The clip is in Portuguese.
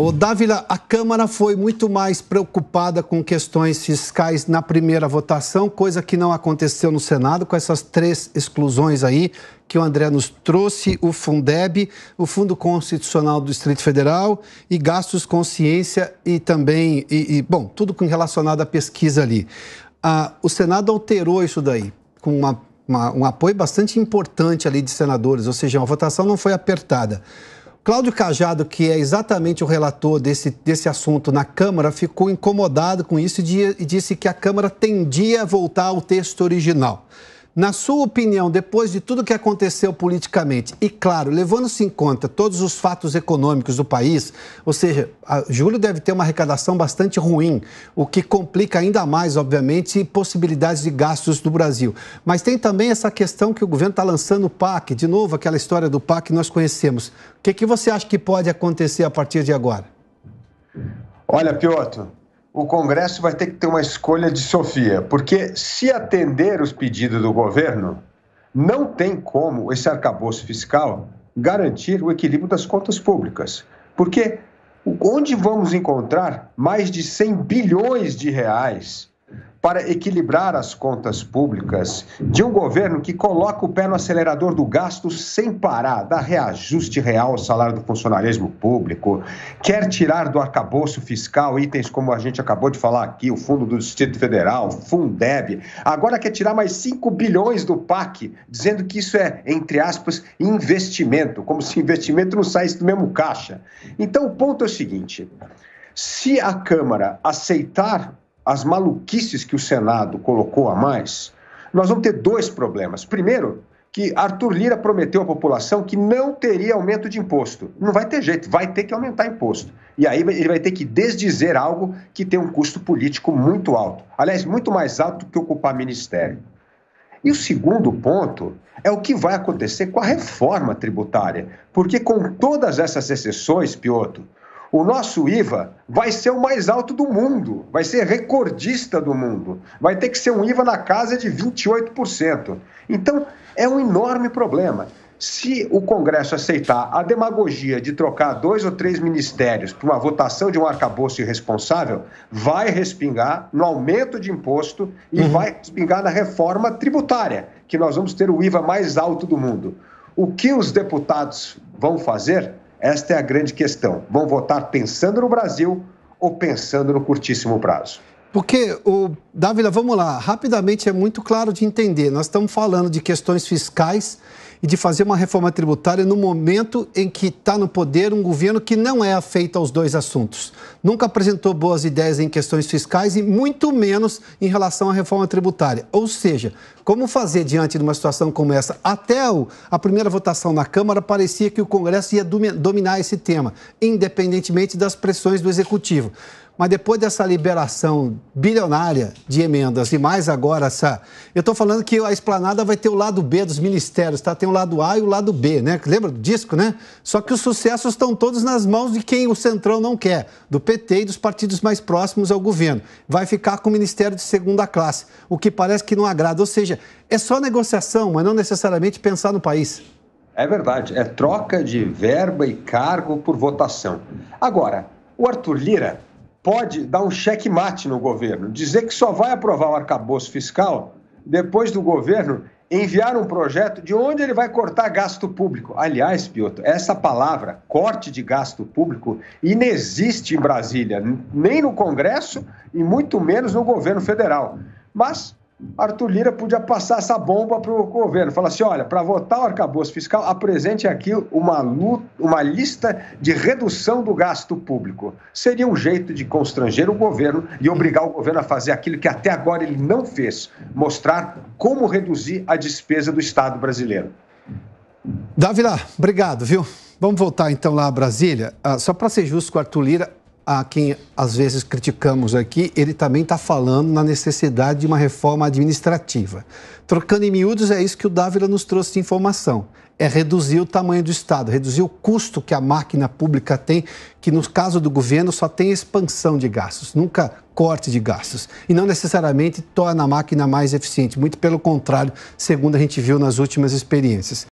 O Dávila, a Câmara foi muito mais preocupada com questões fiscais na primeira votação, coisa que não aconteceu no Senado, com essas três exclusões aí que o André nos trouxe: o Fundeb, o Fundo Constitucional do Distrito Federal e gastos consciência e também, e, e bom, tudo relacionado à pesquisa ali. Ah, o Senado alterou isso daí, com uma, uma, um apoio bastante importante ali de senadores, ou seja, a votação não foi apertada. Cláudio Cajado, que é exatamente o relator desse, desse assunto na Câmara, ficou incomodado com isso e disse que a Câmara tendia a voltar ao texto original na sua opinião, depois de tudo que aconteceu politicamente, e claro, levando-se em conta todos os fatos econômicos do país, ou seja, julho deve ter uma arrecadação bastante ruim, o que complica ainda mais, obviamente, possibilidades de gastos do Brasil. Mas tem também essa questão que o governo está lançando o PAC, de novo, aquela história do PAC que nós conhecemos. O que, que você acha que pode acontecer a partir de agora? Olha, Piotr, o Congresso vai ter que ter uma escolha de Sofia, porque se atender os pedidos do governo, não tem como esse arcabouço fiscal garantir o equilíbrio das contas públicas. Porque onde vamos encontrar mais de 100 bilhões de reais para equilibrar as contas públicas de um governo que coloca o pé no acelerador do gasto sem parar, dá reajuste real ao salário do funcionalismo público, quer tirar do arcabouço fiscal itens como a gente acabou de falar aqui, o Fundo do Distrito Federal, Fundeb, agora quer tirar mais 5 bilhões do PAC, dizendo que isso é, entre aspas, investimento, como se investimento não saísse do mesmo caixa. Então o ponto é o seguinte, se a Câmara aceitar as maluquices que o Senado colocou a mais, nós vamos ter dois problemas. Primeiro, que Arthur Lira prometeu à população que não teria aumento de imposto. Não vai ter jeito, vai ter que aumentar imposto. E aí ele vai ter que desdizer algo que tem um custo político muito alto. Aliás, muito mais alto do que ocupar ministério. E o segundo ponto é o que vai acontecer com a reforma tributária. Porque com todas essas exceções, Piotr, o nosso IVA vai ser o mais alto do mundo, vai ser recordista do mundo, vai ter que ser um IVA na casa de 28%. Então, é um enorme problema. Se o Congresso aceitar a demagogia de trocar dois ou três ministérios por uma votação de um arcabouço irresponsável, vai respingar no aumento de imposto e uhum. vai respingar na reforma tributária, que nós vamos ter o IVA mais alto do mundo. O que os deputados vão fazer esta é a grande questão. Vão votar pensando no Brasil ou pensando no curtíssimo prazo? Porque, o Dávila, vamos lá, rapidamente é muito claro de entender. Nós estamos falando de questões fiscais e de fazer uma reforma tributária no momento em que está no poder um governo que não é afeito aos dois assuntos. Nunca apresentou boas ideias em questões fiscais e muito menos em relação à reforma tributária. Ou seja, como fazer diante de uma situação como essa? Até a primeira votação na Câmara parecia que o Congresso ia dominar esse tema, independentemente das pressões do Executivo. Mas depois dessa liberação bilionária de emendas e mais agora essa. Eu estou falando que a esplanada vai ter o lado B dos ministérios, tá? Tem o lado A e o lado B, né? Lembra do disco, né? Só que os sucessos estão todos nas mãos de quem o Centrão não quer, do PT e dos partidos mais próximos ao governo. Vai ficar com o Ministério de Segunda Classe, o que parece que não agrada. Ou seja, é só negociação, mas não necessariamente pensar no país. É verdade, é troca de verba e cargo por votação. Agora, o Arthur Lira pode dar um checkmate no governo, dizer que só vai aprovar o arcabouço fiscal depois do governo enviar um projeto de onde ele vai cortar gasto público. Aliás, Piotr, essa palavra, corte de gasto público, inexiste em Brasília, nem no Congresso e muito menos no governo federal. Mas Arthur Lira podia passar essa bomba para o governo. Falar assim: olha, para votar o arcabouço fiscal, apresente aqui uma, luta, uma lista de redução do gasto público. Seria um jeito de constranger o governo e obrigar o governo a fazer aquilo que até agora ele não fez: mostrar como reduzir a despesa do Estado brasileiro. Davi lá, obrigado, viu? Vamos voltar então lá a Brasília. Ah, só para ser justo com o Arthur Lira, a quem às vezes criticamos aqui, ele também está falando na necessidade de uma reforma administrativa. Trocando em miúdos, é isso que o Dávila nos trouxe de informação. É reduzir o tamanho do Estado, reduzir o custo que a máquina pública tem, que no caso do governo só tem expansão de gastos, nunca corte de gastos. E não necessariamente torna a máquina mais eficiente, muito pelo contrário, segundo a gente viu nas últimas experiências.